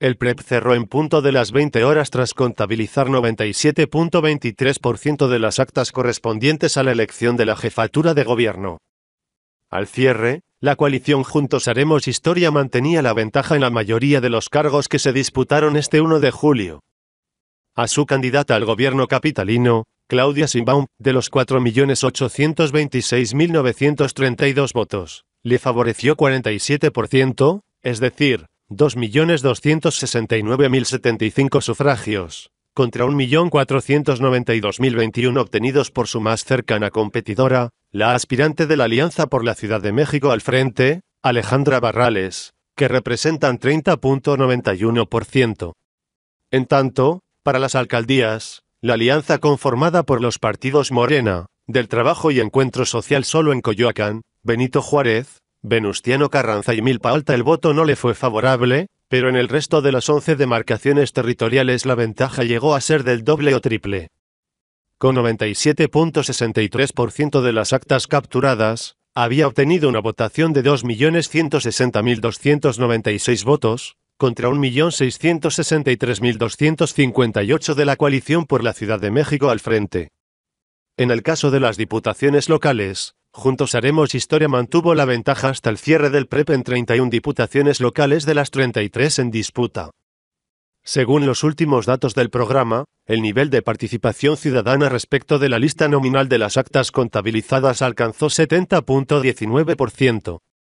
El PREP cerró en punto de las 20 horas tras contabilizar 97.23% de las actas correspondientes a la elección de la jefatura de gobierno. Al cierre, la coalición Juntos Haremos Historia mantenía la ventaja en la mayoría de los cargos que se disputaron este 1 de julio. A su candidata al gobierno capitalino, Claudia Simbaum, de los 4.826.932 votos, le favoreció 47%, es decir, 2.269.075 sufragios, contra 1.492.021 obtenidos por su más cercana competidora, la aspirante de la Alianza por la Ciudad de México al frente, Alejandra Barrales, que representan 30.91%. En tanto, para las alcaldías, la alianza conformada por los partidos Morena, del Trabajo y Encuentro Social solo en Coyoacán, Benito Juárez, Venustiano Carranza y Milpa Alta el voto no le fue favorable, pero en el resto de las 11 demarcaciones territoriales la ventaja llegó a ser del doble o triple. Con 97.63% de las actas capturadas, había obtenido una votación de 2.160.296 votos, contra 1.663.258 de la coalición por la Ciudad de México al frente. En el caso de las diputaciones locales, Juntos Haremos Historia mantuvo la ventaja hasta el cierre del PREP en 31 diputaciones locales de las 33 en disputa. Según los últimos datos del programa, el nivel de participación ciudadana respecto de la lista nominal de las actas contabilizadas alcanzó 70.19%,